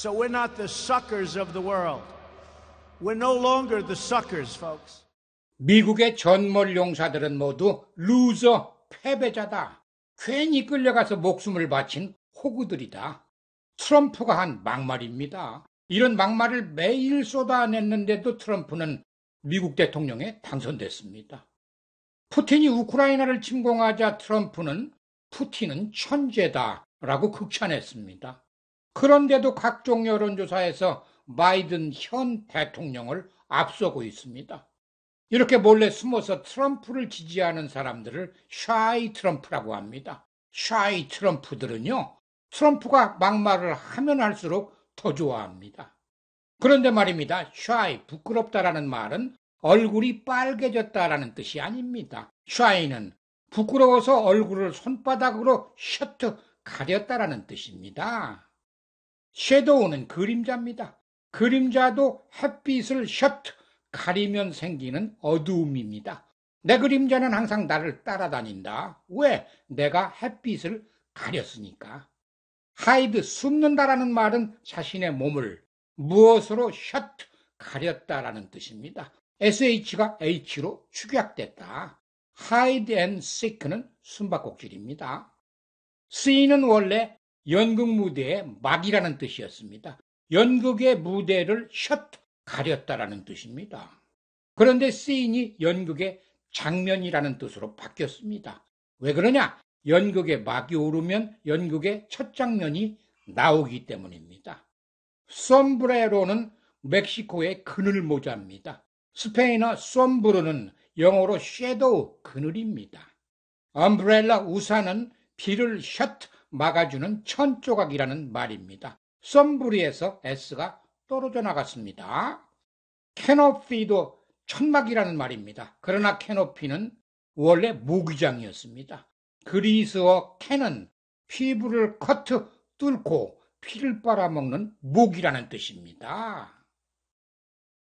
So we're not the suckers of the world. We're no longer the suckers, folks. 미국의 전몰 용사들은 모두 루저, 패배자다. 괜히 끌려가서 목숨을 바친 호구들이다. 트럼프가 한 막말입니다. 이런 막말을 매일 쏟아냈는데도 트럼프는 미국 대통령에 당선됐습니다. 푸틴이 우크라이나를 침공하자 트럼프는 푸틴은 천재다라고 극찬했습니다. 그런데도 각종 여론조사에서 바이든 현 대통령을 앞서고 있습니다. 이렇게 몰래 숨어서 트럼프를 지지하는 사람들을 샤이 트럼프라고 합니다. 샤이 트럼프들은요, 트럼프가 막말을 하면 할수록 더 좋아합니다. 그런데 말입니다. 샤이, 부끄럽다라는 말은 얼굴이 빨개졌다라는 뜻이 아닙니다. 샤이는 부끄러워서 얼굴을 손바닥으로 셔트 가렸다라는 뜻입니다. 섀도우는 그림자입니다. 그림자도 햇빛을 셔트 가리면 생기는 어두움입니다. 내 그림자는 항상 나를 따라다닌다. 왜? 내가 햇빛을 가렸으니까. 하이드 숨는다라는 말은 자신의 몸을 무엇으로 셔트 가렸다라는 뜻입니다. SH가 H로 축약됐다. 하이 d e a n 는 숨바꼭질입니다. C는 원래 연극 무대의 막이라는 뜻이었습니다. 연극의 무대를 셧 가렸다라는 뜻입니다. 그런데 쓰인이 연극의 장면이라는 뜻으로 바뀌었습니다. 왜 그러냐? 연극의 막이 오르면 연극의 첫 장면이 나오기 때문입니다. 솜브레로는 멕시코의 그늘 모자입니다. 스페인어 솜브로는 영어로 섀도우 그늘입니다. 엄브렐라 우산은 비를 셔트 막아주는 천조각이라는 말입니다. 썸브리에서 S가 떨어져 나갔습니다. 캐노피도 천막이라는 말입니다. 그러나 캐노피는 원래 무기장이었습니다 그리스어 캐는 피부를 커트 뚫고 피를 빨아먹는 무기라는 뜻입니다.